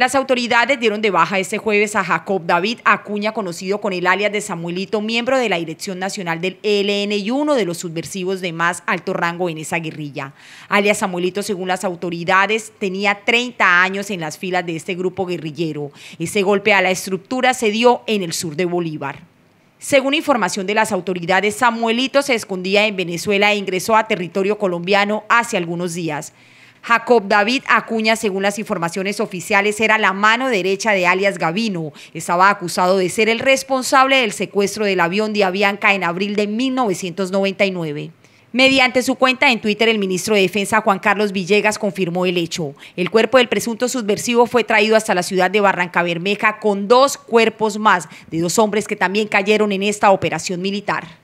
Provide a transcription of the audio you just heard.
Las autoridades dieron de baja este jueves a Jacob David Acuña, conocido con el alias de Samuelito, miembro de la Dirección Nacional del ELN y uno de los subversivos de más alto rango en esa guerrilla. Alias Samuelito, según las autoridades, tenía 30 años en las filas de este grupo guerrillero. Ese golpe a la estructura se dio en el sur de Bolívar. Según información de las autoridades, Samuelito se escondía en Venezuela e ingresó a territorio colombiano hace algunos días. Jacob David Acuña, según las informaciones oficiales, era la mano derecha de alias Gavino. Estaba acusado de ser el responsable del secuestro del avión de Avianca en abril de 1999. Mediante su cuenta en Twitter, el ministro de Defensa Juan Carlos Villegas confirmó el hecho. El cuerpo del presunto subversivo fue traído hasta la ciudad de Barranca Bermeja con dos cuerpos más de dos hombres que también cayeron en esta operación militar.